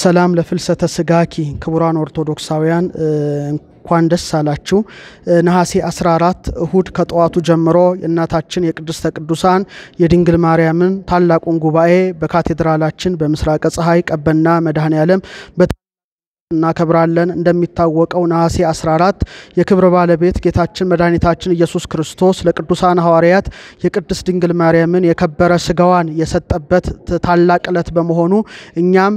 ሰላም ለፍልሰተ ስጋኪ ክቡራን ኦርቶዶክሳውያን እንኳን ደስ አላችሁ። ነሐሴ 14 እሁድ ከጠዋቱ ጀምሮ የእናታችን የቅድስተ ቅዱሳን የድንግል ማርያምን ታላቁን ጉባኤ በካቴድራላችን በምስራቀ ፀሐይ ቀበና መድኃኔ ዓለም እናከብራለን። እንደሚታወቀው ነሐሴ 14 የክብረ ባለቤት ጌታችን መድኃኒታችን ኢየሱስ ክርስቶስ ለቅዱሳን ሐዋርያት የቅድስት ድንግል ማርያምን የከበረ ስጋዋን የሰጠበት ታላቅ ዕለት በመሆኑ እኛም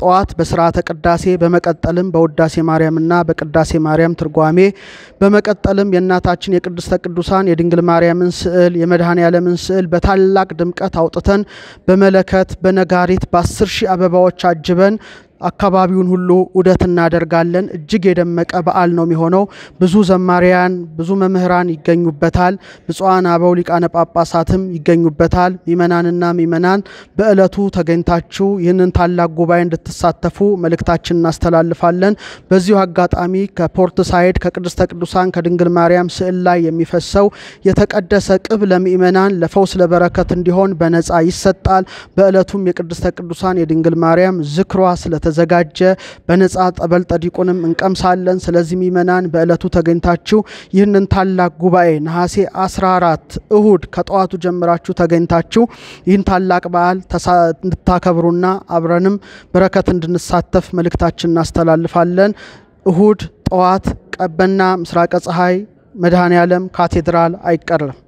ጠዋት በስርዓተ ቅዳሴ በመቀጠልም በውዳሴ ማርያምና በቅዳሴ ማርያም ትርጓሜ በመቀጠልም የእናታችን የቅድስተ ቅዱሳን የድንግል ማርያምን ስዕል የመድኃኔ ዓለምን ስዕል በታላቅ ድምቀት አውጥተን በመለከት በነጋሪት በአስር ሺህ አበባዎች አጅበን አካባቢውን ሁሉ ውደት እናደርጋለን። እጅግ የደመቀ በዓል ነው የሚሆነው። ብዙ ዘማሪያን፣ ብዙ መምህራን ይገኙበታል። ብፁዓን አበው ሊቃነ ጳጳሳትም ይገኙበታል። ሚመናንና ሚመናን በዕለቱ ተገኝታችሁ ይህንን ታላቅ ጉባኤ እንድትሳተፉ መልእክታችን እናስተላልፋለን። በዚሁ አጋጣሚ ከፖርት ሳይድ ከቅድስተ ቅዱሳን ከድንግል ማርያም ስዕል ላይ የሚፈሰው የተቀደሰ ቅብ ለምእመናን ለፈውስ ለበረከት እንዲሆን በነፃ ይሰጣል። በዕለቱም የቅድስተ ቅዱሳን የድንግል ማርያም ዝክሯ ስለተ እንደተዘጋጀ በነጻ ጠበል ጠዲቁንም እንቀምሳለን። ስለዚህ ሚመናን በዕለቱ ተገኝታችሁ ይህንን ታላቅ ጉባኤ ነሐሴ 14 እሁድ ከጠዋቱ ጀምራችሁ ተገኝታችሁ ይህን ታላቅ በዓል እንድታከብሩና አብረንም በረከት እንድንሳተፍ መልእክታችን እናስተላልፋለን። እሁድ ጠዋት ቀበና ምስራቀ ፀሐይ መድኃኔ ዓለም ካቴድራል አይቀርም።